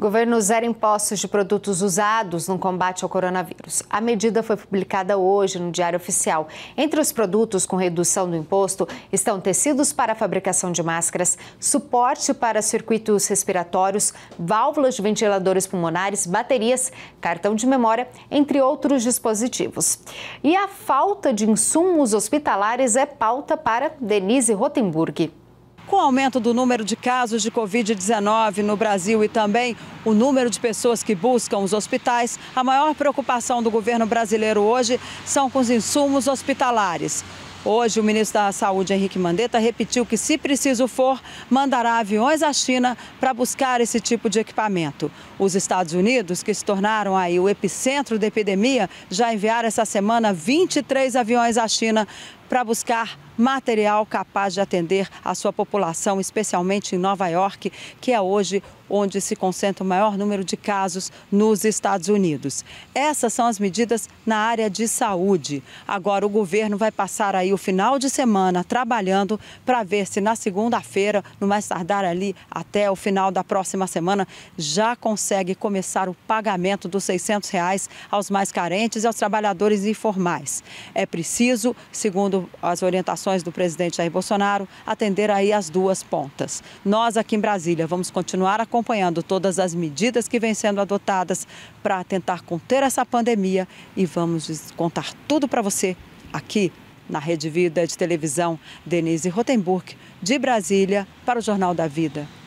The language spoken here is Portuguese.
Governo zero impostos de produtos usados no combate ao coronavírus. A medida foi publicada hoje no Diário Oficial. Entre os produtos com redução do imposto estão tecidos para a fabricação de máscaras, suporte para circuitos respiratórios, válvulas de ventiladores pulmonares, baterias, cartão de memória, entre outros dispositivos. E a falta de insumos hospitalares é pauta para Denise Rotenburg. Com o aumento do número de casos de Covid-19 no Brasil e também o número de pessoas que buscam os hospitais, a maior preocupação do governo brasileiro hoje são com os insumos hospitalares. Hoje, o ministro da Saúde, Henrique Mandetta, repetiu que, se preciso for, mandará aviões à China para buscar esse tipo de equipamento. Os Estados Unidos, que se tornaram aí o epicentro da epidemia, já enviaram essa semana 23 aviões à China para buscar material capaz de atender a sua população, especialmente em Nova York, que é hoje onde se concentra o maior número de casos nos Estados Unidos. Essas são as medidas na área de saúde. Agora o governo vai passar aí o final de semana trabalhando para ver se na segunda-feira, no mais tardar ali até o final da próxima semana, já consegue começar o pagamento dos 600 reais aos mais carentes e aos trabalhadores informais. É preciso, segundo seguindo as orientações do presidente Jair Bolsonaro, atender aí as duas pontas. Nós aqui em Brasília vamos continuar acompanhando todas as medidas que vêm sendo adotadas para tentar conter essa pandemia e vamos contar tudo para você aqui na Rede Vida de Televisão. Denise Rotenburg, de Brasília, para o Jornal da Vida.